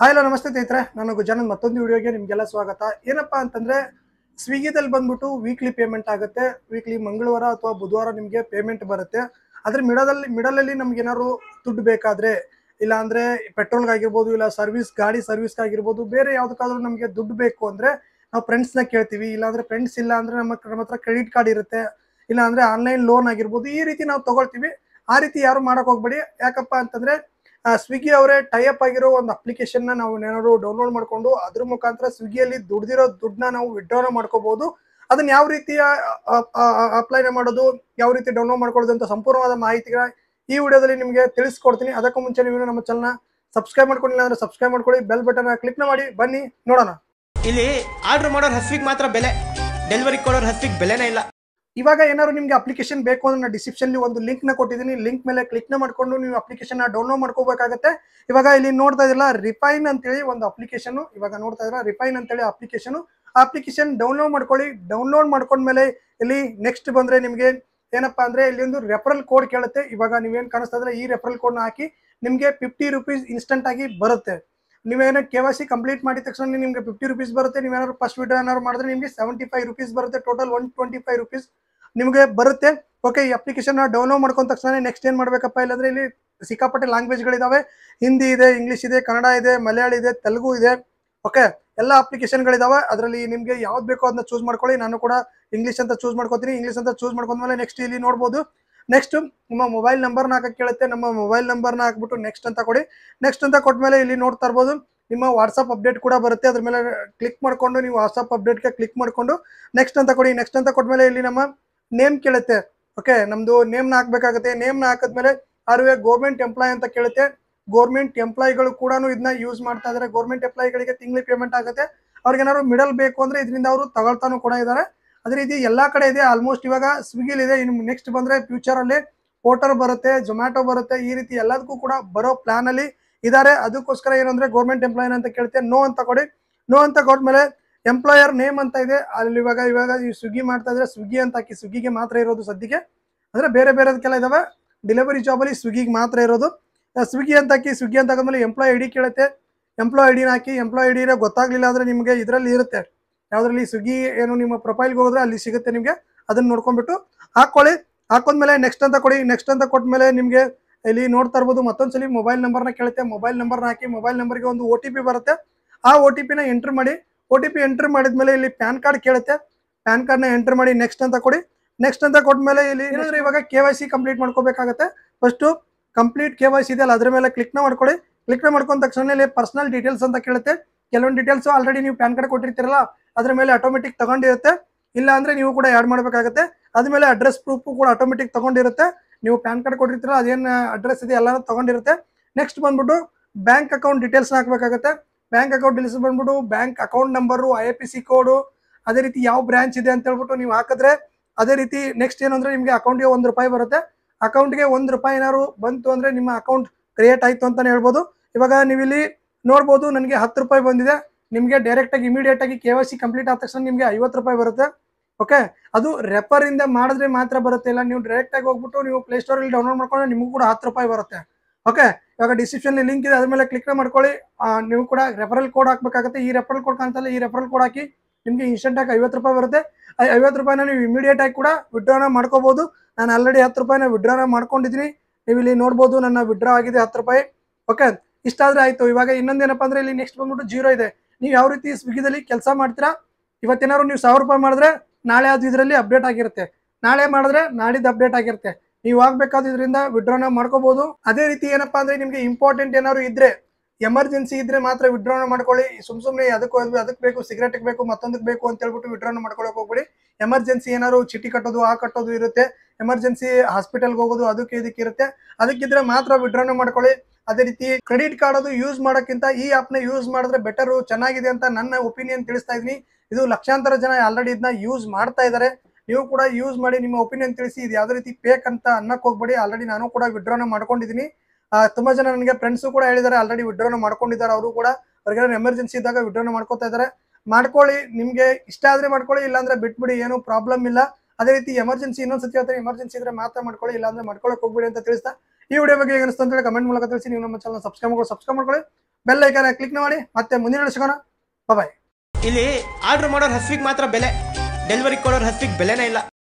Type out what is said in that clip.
hi ಎಲ್ಲ ನಮಸ್ತೆ ಸ್ನೇಹಿತರೆ ನಾನು ಗುಜಾನಂದ್ ಮತ್ತೊಂದು ವಿಡಿಯೋಗೆ ನಿಮಗೆಲ್ಲ ಸ್ವಾಗತ ಏನಪ್ಪಾ ಅಂತಂದ್ರೆ ಸ್ವಿಗ್ಗಿದಲ್ಲಿ ಬಂದ್ಬಿಟ್ಟು ವೀಕ್ಲಿ ಪೇಮೆಂಟ್ ಆಗುತ್ತೆ ವೀಕ್ಲಿ ಮಂಗಳವಾರ ಅಥವಾ ಬುಧವಾರ ನಿಮಗೆ ಪೇಮೆಂಟ್ ಬರುತ್ತೆ ಆದರೆ ಮಿಡಲಲ್ಲಿ ಮಿಡಲಲ್ಲಿ ಏನಾದ್ರು ದುಡ್ಡು ಇಲ್ಲಾಂದ್ರೆ ಇಲ್ಲಾಂದರೆ ಪೆಟ್ರೋಲ್ಗಾಗಿರ್ಬೋದು ಇಲ್ಲ ಸರ್ವಿಸ್ ಗಾಡಿ ಸರ್ವಿಸ್ಗಾಗಿರ್ಬೋದು ಬೇರೆ ಯಾವುದಕ್ಕಾದ್ರೂ ನಮಗೆ ದುಡ್ಡು ಬೇಕು ಅಂದ್ರೆ ನಾವು ಫ್ರೆಂಡ್ಸ್ನ ಕೇಳ್ತೀವಿ ಇಲ್ಲಾಂದ್ರೆ ಫ್ರೆಂಡ್ಸ್ ಇಲ್ಲ ಅಂದ್ರೆ ನಮ್ಮ ನಮ್ಮ ಹತ್ರ ಕ್ರೆಡಿಟ್ ಕಾರ್ಡ್ ಇರುತ್ತೆ ಅಂದ್ರೆ ಆನ್ಲೈನ್ ಲೋನ್ ಆಗಿರ್ಬೋದು ಈ ರೀತಿ ನಾವು ತಗೊಳ್ತೀವಿ ಆ ರೀತಿ ಯಾರು ಮಾಡಕ್ಕೆ ಹೋಗ್ಬೇಡಿ ಯಾಕಪ್ಪ ಅಂತಂದ್ರೆ ಸ್ವಿಗ್ಗಿ ಅವರೇ ಟೈಅಪ್ ಆಗಿರೋ ಒಂದು ಅಪ್ಲಿಕೇಶನ್ ನಾವು ಏನಾದ್ರು ಡೌನ್ಲೋಡ್ ಮಾಡಿಕೊಂಡು ಅದ್ರ ಮುಖಾಂತರ ಸ್ವಿಗ್ಗಿಯಲ್ಲಿ ದುಡ್ದಿರೋ ದುಡ್ಡನ್ನ ನಾವು ವಿಡ್ರಾನ ಮಾಡ್ಕೋಬಹುದು ಅದನ್ನ ಯಾವ ರೀತಿಯ ಅಪ್ಲೈನ ಮಾಡೋದು ಯಾವ ರೀತಿ ಡೌನ್ಲೋಡ್ ಮಾಡ್ಕೊಳ್ಳೋದು ಅಂತ ಸಂಪೂರ್ಣವಾದ ಮಾಹಿತಿಗಳ ಈ ವಿಡಿಯೋದಲ್ಲಿ ನಿಮಗೆ ತಿಳಿಸ್ಕೊಡ್ತೀನಿ ಅದಕ್ಕೂ ಮುಂಚೆ ನೀವು ನಮ್ಮ ಚಾನಲ್ನ ಸಬ್ಸ್ಕ್ರೈಬ್ ಮಾಡ್ಕೊಂಡಿಲ್ಲ ಅಂದ್ರೆ ಸಬ್ಸ್ಕ್ರೈಬ್ ಮಾಡ್ಕೊಳ್ಳಿ ಬೆಲ್ ಬಟನ್ ಕ್ಲಿಕ್ ಮಾಡಿ ಬನ್ನಿ ನೋಡೋಣ ಇಲ್ಲಿ ಆರ್ಡರ್ ಮಾಡೋರು ಹಸ್ವಿಗೆ ಮಾತ್ರ ಬೆಲೆ ಡೆಲಿವರಿ ಕೊಡೋರು ಹಸ್ವಿಗೆ ಬೆಲೆನೇ ಇಲ್ಲ ಇವಾಗ ಏನಾದ್ರು ನಿಮ್ಗೆ ಅಪ್ಲಿಕೇಶನ್ ಬೇಕು ಅಂದ್ರೆ ನಾನು ಡಿಸ್ಕ್ರಿಪ್ಷನ್ ಒಂದು ಲಿಂಕ್ ನ ಕೊಟ್ಟಿದ್ದೀನಿ ಲಿಂಕ್ ಮೇಲೆ ಕ್ಲಿಕ್ ನ ಮಾಡ್ಕೊಂಡು ನೀವು ಅಪ್ಲಿಕೇಶನ್ ಡೌನ್ಲೋಡ್ ಮಾಡ್ಕೋಬೇಕಾಗತ್ತೆ ಇವಾಗ ಇಲ್ಲಿ ನೋಡ್ತಾ ಇದಿಲ್ಲ ರಿಫೈನ್ ಹೇಳಿ ಒಂದು ಅಪ್ಲಿಕೇಶನ್ ಇವಾಗ ನೋಡ್ತಾ ಇದ್ರ ರಿಫೈನ್ ಅಂತೇಳಿ ಅಪ್ಲಿಕೇಶನ್ ಅಪ್ಲಿಕೇಶನ್ ಡೌನ್ಲೋಡ್ ಮಾಡ್ಕೊಳ್ಳಿ ಡೌನ್ಲೋಡ್ ಮೇಲೆ ಇಲ್ಲಿ ನೆಕ್ಸ್ಟ್ ಬಂದ್ರೆ ನಿಮಗೆ ಏನಪ್ಪಾ ಅಂದ್ರೆ ಇಲ್ಲಿ ಒಂದು ರೆಫರಲ್ ಕೋಡ್ ಕೇಳುತ್ತೆ ಇವಾಗ ನೀವೇನು ಕಾಣಿಸ್ತಾ ಇದ್ರೆ ಈ ರೆಫರಲ್ ನ ಹಾಕಿ ನಿಮಗೆ ಫಿಫ್ಟಿ ರುಪೀಸ್ ಇನ್ಸ್ಟೆಂಟ್ ಆಗಿ ಬರುತ್ತೆ ನೀವೇನೋ ಕೆ ವೈ ಸಿ ಕಂಪ್ಲೀಟ್ ಮಾಡಿದ ತಕ್ಷಣ ನಿಮಗೆ ಫಿಫ್ಟಿ ರುಪೀಸ್ ಬರುತ್ತೆ ನೀವೇನಾದ್ರು ಫಸ್ಟ್ ವಿಡ್ರೋ ಏನಾದ್ರು ಮಾಡಿದ್ರೆ ನಿಮಗೆ ಸೆವೆಂಟಿ ಫೈವ್ ರುಪೀಸ್ ಬರುತ್ತೆ total one twenty five rupees ನಿಮಗೆ ಬರುತ್ತೆ ಓಕೆ ಈ ಅಪ್ಲಿಕೇಶನ್ ಡೌನ್ಲೋಡ್ ಮಾಡ್ಕೊಂಡ ತಕ್ಷಣ ನೆಕ್ಸ್ಟ್ ಏನು ಮಾಡಬೇಕಪ್ಪ ಇಲ್ಲಾಂದರೆ ಇಲ್ಲಿ ಸಿಕ್ಕಾಪಟ್ಟೆ ಲ್ಯಾಂಗ್ವೇಜ್ಗಳಿದ್ದಾವೆ ಹಿಂದಿ ಇದೆ ಇಂಗ್ಲೀಷ್ ಇದೆ ಕನ್ನಡ ಇದೆ ಮಲಯಾಳಿ ಇದೆ ತೆಲುಗು ಇದೆ ಓಕೆ ಎಲ್ಲ ಅಪ್ಲಿಕೇಶನ್ಗಳಿದ್ದಾವೆ ಅದರಲ್ಲಿ ನಿಮಗೆ ಯಾವ್ದು ಬೇಕೋ ಅದನ್ನ ಚೂಸ್ ಮಾಡ್ಕೊಳ್ಳಿ ನಾನು ಕೂಡ ಇಂಗ್ಲೀಷ್ ಅಂತ ಚೂಸ್ ಮಾಡ್ಕೊತೀನಿ ಇಂಗ್ಲೀಷ್ ಅಂತ ಚೂಸ್ ಮಾಡ್ಕೊಂಡ್ಮೇಲೆ ನೆಕ್ಸ್ಟ್ ಇಲ್ಲಿ ನೋಡ್ಬೋದು ನೆಕ್ಸ್ಟ್ ನಿಮ್ಮ ಮೊಬೈಲ್ ನಂಬರ್ನ ಹಾಕಕ್ಕೆ ಕೇಳುತ್ತೆ ನಮ್ಮ ಮೊಬೈಲ್ ನಂಬರ್ನ ಹಾಕ್ಬಿಟ್ಟು ನೆಕ್ಸ್ಟ್ ಅಂತ ಕೊಡಿ ನೆಕ್ಸ್ಟ್ ಅಂತ ಕೊಟ್ಟ ಮೇಲೆ ಇಲ್ಲಿ ನೋಡ್ತಾ ಇರ್ಬೋದು ನಿಮ್ಮ ವಾಟ್ಸಪ್ ಅಪ್ಡೇಟ್ ಕೂಡ ಬರುತ್ತೆ ಅದ್ರ ಮೇಲೆ ಕ್ಲಿಕ್ ಮಾಡಿಕೊಂಡು ನೀವು ವಾಟ್ಸಪ್ ಅಪ್ಡೇಟ್ಗೆ ಕ್ಲಿಕ್ ಮಾಡಿಕೊಂಡು ನೆಕ್ಸ್ಟ್ ಅಂತ ಕೊಡಿ ನೆಕ್ಸ್ಟ್ ಅಂತ ಕೊಟ್ಟ ಇಲ್ಲಿ ನಮ್ಮ ನೇಮ್ ಕೇಳುತ್ತೆ ಓಕೆ ನೇಮ್ ನೇಮ್ನ ಹಾಕಬೇಕಾಗುತ್ತೆ ನೇಮ್ ಹಾಕಿದ್ಮೇಲೆ ಆರ್ ವೇ ಗೋರ್ಮೆಂಟ್ ಎಂಪ್ಲಾಯ್ ಅಂತ ಕೇಳುತ್ತೆ ಗೋರ್ಮೆಂಟ್ ಗಳು ಕೂಡ ಇದನ್ನ ಯೂಸ್ ಮಾಡ್ತಾ ಇದಾರೆ ಗೋರ್ಮೆಂಟ್ ಗಳಿಗೆ ತಿಂಗ್ಳಿ ಪೇಮೆಂಟ್ ಆಗುತ್ತೆ ಅವ್ರಿಗೆ ಏನಾದ್ರು ಮಿಡಲ್ ಬೇಕು ಅಂದ್ರೆ ಇದರಿಂದ ಅವರು ತಗೊಳ್ತಾನು ಕೂಡ ಇದ್ದಾರೆ ಅದೇ ರೀತಿ ಎಲ್ಲಾ ಕಡೆ ಇದೆ ಆಲ್ಮೋಸ್ಟ್ ಇವಾಗ ಇದೆ ಇನ್ ನೆಕ್ಸ್ಟ್ ಬಂದ್ರೆ ಫ್ಯೂಚರ್ ಅಲ್ಲಿ ಪೋಟರ್ ಬರುತ್ತೆ ಜೊಮ್ಯಾಟೊ ಬರುತ್ತೆ ಈ ರೀತಿ ಎಲ್ಲದಕ್ಕೂ ಕೂಡ ಬರೋ ಪ್ಲಾನ್ ಅಲ್ಲಿ ಇದಾರೆ ಅದಕ್ಕೋಸ್ಕರ ಏನಂದ್ರೆ ಗೌರ್ಮೆಂಟ್ ಎಂಪ್ಲಾಯ್ ಅಂತ ಕೇಳುತ್ತೆ ನೋ ಅಂತ ಕೊಡಿ ನೋ ಅಂತ ಮೇಲೆ ಎಂಪ್ಲಾಯರ್ ನೇಮ್ ಅಂತ ಇದೆ ಅಲ್ಲಿ ಇವಾಗ ಇವಾಗ ಈ ಸ್ವಿಗ್ಗಿ ಮಾಡ್ತಾ ಇದ್ರೆ ಸ್ವಿಗ್ಗಿ ಅಂತ ಹಾಕಿ ಸ್ವಿಗ್ಗಿಗೆ ಮಾತ್ರ ಇರೋದು ಸದ್ಯಕ್ಕೆ ಅಂದ್ರೆ ಬೇರೆ ಬೇರೆದಕ್ಕೆಲ್ಲ ಇದಾವೆ ಡೆಲಿವರಿ ಜಾಬಲ್ಲಿ ಸ್ವಿಗ್ಗಿಗೆ ಮಾತ್ರ ಇರೋದು ಸ್ವಿಗ್ಗಿ ಅಂತ ಹಾಕಿ ಸ್ವಿಗ್ಗಿ ಅಂತ ಹಾಕಿದ್ಮೇಲೆ ಎಂಪ್ಲಾಯ್ ಐ ಡಿ ಕೇಳುತ್ತೆ ಎಂಪ್ಲಾಯ್ ಐಡಿನ ಹಾಕಿ ಎಂಪ್ಲಾಯ್ ಐ ಡಿನ ಗೊತ್ತಾಗಲಿಲ್ಲ ಅಂದ್ರೆ ನಿಮಗೆ ಇದರಲ್ಲಿ ಇರುತ್ತೆ ಯಾವುದರಲ್ಲಿ ಸ್ವಿಗ್ಗಿ ಏನು ನಿಮ್ಮ ಪ್ರೊಫೈಲ್ಗೆ ಹೋದ್ರೆ ಅಲ್ಲಿ ಸಿಗುತ್ತೆ ನಿಮಗೆ ಅದನ್ನ ನೋಡ್ಕೊಂಡ್ಬಿಟ್ಟು ಹಾಕೊಳ್ಳಿ ಹಾಕೊಂಡ್ಮೇಲೆ ನೆಕ್ಸ್ಟ್ ಅಂತ ಕೊಡಿ ನೆಕ್ಸ್ಟ್ ಅಂತ ಕೊಟ್ಟ ಮೇಲೆ ನಿಮಗೆ ಇಲ್ಲಿ ನೋಡ್ತಾ ಇರ್ಬೋದು ಮತ್ತೊಂದ್ಸಲಿ ಮೊಬೈಲ್ ನಂಬರ್ನ ಕೇಳುತ್ತೆ ಮೊಬೈಲ್ ನಂಬರ್ನ ಹಾಕಿ ಮೊಬೈಲ್ ನಂಬರ್ಗೆ ಒಂದು ಒ ಟಿ ಪಿ ಬರುತ್ತೆ ಆ ಒ ಟಿ ಪಿನ ಎಂಟ್ರ್ ಮಾಡಿ ಓ ಟಿ ಪಿ ಎಂಟ್ರ್ ಮಾಡಿದ್ಮೇಲೆ ಇಲ್ಲಿ ಪ್ಯಾನ್ ಕಾರ್ಡ್ ಕೇಳುತ್ತೆ ಪ್ಯಾನ್ ಕಾರ್ಡ್ನ ಎಂಟ್ರಿ ಮಾಡಿ ನೆಕ್ಸ್ಟ್ ಅಂತ ಕೊಡಿ ನೆಕ್ಸ್ಟ್ ಅಂತ ಮೇಲೆ ಇಲ್ಲಿ ಏನಾದರೂ ಇವಾಗ ಕೆ ವೈ ಸಿ ಕಂಪ್ಲೀಟ್ ಮಾಡ್ಕೋಬೇಕಾಗತ್ತೆ first complete K Y C ಇದೆ ಅಲ್ಲ ಅದ್ರ ಮೇಲೆ ಕ್ಲಿಕ್ನ ಮಾಡ್ಕೊಳ್ಳಿ ನ ಮಾಡ್ಕೊಂಡ ತಕ್ಷಣ ಇಲ್ಲಿ ಪರ್ಸನಲ್ ಡೀಟೇಲ್ಸ್ ಅಂತ ಕೇಳುತ್ತೆ ಕೆಲವೊಂದು ಡೀಟೇಲ್ಸ್ ಆಲ್ರೆಡಿ ನೀವು ಪ್ಯಾನ್ ಕಾರ್ಡ್ ಕೊಟ್ಟಿರ್ತೀರಲ್ಲ ಅದ್ರ ಮೇಲೆ ಆಟೋಮೆಟಿಕ್ ತಗೊಂಡಿರುತ್ತೆ ಇಲ್ಲ ಅಂದರೆ ನೀವು ಕೂಡ ಆ್ಯಡ್ ಮಾಡಬೇಕಾಗುತ್ತೆ ಅದ್ಮೇಲೆ ಅಡ್ರೆಸ್ ಪ್ರೂಫು ಕೂಡ ಆಟೋಮೆಟಿಕ್ ತಗೊಂಡಿರುತ್ತೆ ನೀವು ಪ್ಯಾನ್ ಕಾರ್ಡ್ ಕೊಟ್ಟಿರ್ತೀರ ಅದೇನು ಅಡ್ರೆಸ್ ಇದೆ ಎಲ್ಲನೂ ತಗೊಂಡಿರುತ್ತೆ ನೆಕ್ಸ್ಟ್ ಬಂದ್ಬಿಟ್ಟು ಬ್ಯಾಂಕ್ ಅಕೌಂಟ್ ಡೀಟೇಲ್ಸ್ನ ಹಾಕಬೇಕಾಗುತ್ತೆ ಬ್ಯಾಂಕ್ ಅಕೌಂಟ್ ಡಿಲ್ಸ್ ಬಂದ್ಬಿಟ್ಟು bank account number I A P C code ಅದೇ ರೀತಿ ಯಾವ ಬ್ರಾಂಚ್ ಇದೆ ಅಂತ ಹೇಳ್ಬಿಟ್ಟು ನೀವು ಹಾಕಿದ್ರೆ ಅದೇ ರೀತಿ ನೆಕ್ಸ್ಟ್ ಏನಂದ್ರೆ ನಿಮಗೆ ಅಕೌಂಟ್ಗೆ ಒಂದು ರೂಪಾಯಿ ಬರುತ್ತೆ ಅಕೌಂಟ್ಗೆ ಒಂದು ರೂಪಾಯಿ ಏನಾದ್ರು ಬಂತು ಅಂದ್ರೆ ನಿಮ್ಮ ಅಕೌಂಟ್ ಕ್ರಿಯೇಟ್ ಆಯಿತು ಅಂತಲೇ ಹೇಳ್ಬೋದು ಇವಾಗ ನೀವು ಇಲ್ಲಿ ನೋಡ್ಬೋದು ನನಗೆ ಹತ್ತು ರೂಪಾಯಿ ಬಂದಿದೆ ನಿಮಗೆ ಡೈರೆಕ್ಟ್ ಆಗಿ ಕೆ ವೈ ಸಿ ಕಂಪ್ಲೀಟ್ ಆದ ತಕ್ಷಣ ನಿಮಗೆ ಐವತ್ತು ರೂಪಾಯಿ ಬರುತ್ತೆ ಓಕೆ ಅದು ರೆಫರ್ ಇಂದ ಮಾಡಿದ್ರೆ ಮಾತ್ರ ಬರುತ್ತೆ ಇಲ್ಲ ನೀವು ಡೈರೆಕ್ಟ್ ಆಗಿ ಹೋಗ್ಬಿಟ್ಟು ನೀವು ಅಲ್ಲಿ ಡೌನ್ಲೋಡ್ ಮಾಡ್ಕೊಂಡ್ರೆ ನಿಮಗೂ ಕೂಡ ಹತ್ತು ರೂಪಾಯಿ ಬರುತ್ತೆ ಓಕೆ ಇವಾಗ ಡಿಸ್ಕ್ರಿಪ್ಷನ್ ಲಿಂಕ್ ಇದೆ ಅದ್ರ ಮೇಲೆ ಕ್ಲಿಕ್ ಮಾಡ್ಕೊಳ್ಳಿ ನೀವು ಕೂಡ ರೆಫರಲ್ ಕೋಡ್ ಹಾಕಬೇಕಾಗುತ್ತೆ ಈ ರೆಫರಲ್ ಕೋಡ್ ಕಾಣ್ತಲ್ಲ ಈ ರೆಫರಲ್ ಕೋಡ್ ಹಾಕಿ ನಿಮಗೆ ಆಗಿ ಐವತ್ತು ರೂಪಾಯಿ ಬರುತ್ತೆ ಐವತ್ತು ರೂಪಾಯಿನ ನೀವು ಇಮಿಡಿಯೇಟ್ ಆಗಿ ಕೂಡ ವಿಡ್ರಾನ ಮಾಡ್ಕೋಬೋದು ನಾನು ಆಲ್ರೆಡಿ ಹತ್ತು ರೂಪಾಯಿನ ವಿಡ್ರಾನ ಮಾಡ್ಕೊಂಡಿದ್ದೀನಿ ನೀವು ಇಲ್ಲಿ ನೋಡ್ಬೋದು ನನ್ನ ವಿಡ್ರಾ ಆಗಿದೆ ಹತ್ತು ರೂಪಾಯಿ ಓಕೆ ಇಷ್ಟಾದರೆ ಆಯಿತು ಇವಾಗ ಇನ್ನೊಂದೇನಪ್ಪ ಅಂದರೆ ಇಲ್ಲಿ ನೆಕ್ಸ್ಟ್ ಬಂದ್ಬಿಟ್ಟು ಜೀರೋ ಇದೆ ನೀವು ಯಾವ ರೀತಿ ಸ್ವಿಗ್ಗಿದಲ್ಲಿ ಕೆಲಸ ಮಾಡ್ತೀರಾ ಇವತ್ತೇನಾದ್ರು ನೀವು ಸಾವಿರ ರೂಪಾಯಿ ಮಾಡಿದ್ರೆ ನಾಳೆ ಅದು ಇದರಲ್ಲಿ ಅಪ್ಡೇಟ್ ಆಗಿರುತ್ತೆ ನಾಳೆ ಮಾಡಿದ್ರೆ ನಾಡಿದ್ದು ಅಪ್ಡೇಟ್ ಆಗಿರುತ್ತೆ ನೀವು ಆಗ್ಬೇಕಾದ್ರಿಂದ ವಿಡ್ರಾನ ಮಾಡ್ಕೋಬಹುದು ಅದೇ ರೀತಿ ಏನಪ್ಪಾ ಅಂದ್ರೆ ನಿಮ್ಗೆ ಇಂಪಾರ್ಟೆಂಟ್ ಏನಾದ್ರು ಇದ್ರೆ ಎಮರ್ಜೆನ್ಸಿ ಇದ್ರೆ ಮಾತ್ರ ವಿಡ್ರಾನ ಮಾಡ್ಕೊಳ್ಳಿ ಸುಮ್ ಸುಮ್ನೆ ಅದಕ್ಕೆ ಹೋದ್ವಿ ಅದಕ್ಕೆ ಬೇಕು ಸಿಗರೇಟ್ಗೆ ಬೇಕು ಮತ್ತೊಂದಕ್ಕೆ ಬೇಕು ಅಂತ ಹೇಳ್ಬಿಟ್ಟು ವಿಡ್ರಾನ ಮಾಡ್ಕೊಳಕ್ ಹೋಗ್ಬಿಡಿ ಎಮರ್ಜೆನ್ಸಿ ಏನಾದ್ರು ಚಿಟಿ ಕಟ್ಟೋದು ಆ ಕಟ್ಟೋದು ಇರುತ್ತೆ ಎಮರ್ಜೆನ್ಸಿ ಹಾಸ್ಪಿಟಲ್ಗೆ ಹೋಗೋದು ಅದಕ್ಕೆ ಇದಕ್ಕೆ ಇರುತ್ತೆ ಅದಕ್ಕಿದ್ರೆ ಮಾತ್ರ ವಿಡ್ರಾನ ಮಾಡ್ಕೊಳ್ಳಿ ಅದೇ ರೀತಿ ಕ್ರೆಡಿಟ್ ಕಾರ್ಡ್ ಅದು ಯೂಸ್ ಮಾಡೋಕ್ಕಿಂತ ಈ ಆ್ಯಪ್ನ ಯೂಸ್ ಮಾಡಿದ್ರೆ ಬೆಟರು ಚೆನ್ನಾಗಿದೆ ಅಂತ ನನ್ನ ಒಪಿನಿಯನ್ ತಿಳಿಸ್ತಾ ಇದ್ದೀನಿ ಇದು ಲಕ್ಷಾಂತರ ಜನ ಆಲ್ರೆಡಿ ಇದನ್ನ ಯೂಸ್ ಮಾಡ್ತಾ ಇದ್ದಾರೆ ನೀವು ಕೂಡ ಯೂಸ್ ಮಾಡಿ ನಿಮ್ಮ ಒಪಿನಿಯನ್ ತಿಳಿಸಿ ಇದು ಯಾವುದೇ ರೀತಿ ಪೇಕ್ ಅಂತ ಅನ್ನಕ್ಕೆ ಹೋಗ್ಬೇಡಿ ಆಲ್ರೆಡಿ ನಾನು ಕೂಡ ವಿಡ್ರಾನ ಮಾಡ್ಕೊಂಡಿದ್ದೀನಿ ತುಂಬಾ ಜನ ನನಗೆ ಫ್ರೆಂಡ್ಸ್ ಕೂಡ ಹೇಳಿದ್ದಾರೆ ಆಲ್ರೆಡಿ ವಿಡ್ರಾನ ಮಾಡ್ಕೊಂಡಿದ್ದಾರೆ ಅವರು ಕೂಡ ಅವ್ರಿಗೆ ಎಮರ್ಜೆನ್ಸಿ ಇದ್ದಾಗ ವಿಡ್ರಾನ ಮಾಡ್ಕೊತಾ ಇದ್ದಾರೆ ಮಾಡ್ಕೊಳ್ಳಿ ನಿಮಗೆ ಇಷ್ಟ ಆದ್ರೆ ಮಾಡ್ಕೊಳ್ಳಿ ಇಲ್ಲಾಂದ್ರೆ ಬಿಟ್ಬಿಡಿ ಏನು ಪ್ರಾಬ್ಲಮ್ ಇಲ್ಲ ಅದೇ ರೀತಿ ಎಮರ್ಜೆನ್ಸಿ ಇನ್ನೊಂದ್ಸತಿ ಹೇಳ್ತಾರೆ ಎಮರ್ಜೆನ್ಸಿ ಇದ್ರೆ ಮಾತ್ರ ಮಾಡ್ಕೊಳ್ಳಿ ಇಲ್ಲಾಂದ್ರೆ ಮಾಡ್ಕೊಳ್ಳೋಕೆ ಹೋಗ್ಬಿಡಿ ಅಂತ ತಿಳಿಸ್ತಾ ಈ ವಿಡಿಯೋ ಬಗ್ಗೆ ಏನಿಸ್ತು ಹೇಳಿ ಕಮೆಂಟ್ ಮೂಲಕ ತಿಳಿಸಿ ನೀವು ನಮ್ಮ ಚಾನಲ್ ಸಬ್ಸ್ಕ್ರೈಬ್ ಮಾಡ್ಕೊಳ್ಳಿ ಸಬ್ಸ್ಕ್ರೈಬ್ ಮಾಡ್ಕೊಳ್ಳಿ ಬೆಲ್ ಐಕಾನ ಕ್ಲಿಕ್ ಮಾಡಿ ಮತ್ತೆ ಮುಂದಿನ ಸಿಗೋಣ ಬಾಯ್ ಇಲ್ಲಿ ಆರ್ಡರ್ ಮಾಡೋ ಹಸಿವಿಗೆ ಮಾತ್ರ ಬೆಲೆ ಡೆಲಿವರಿ ಕೊಡೋರು ಹಸಿಗೆ ಬೆಲೆನೇ ಇಲ್ಲ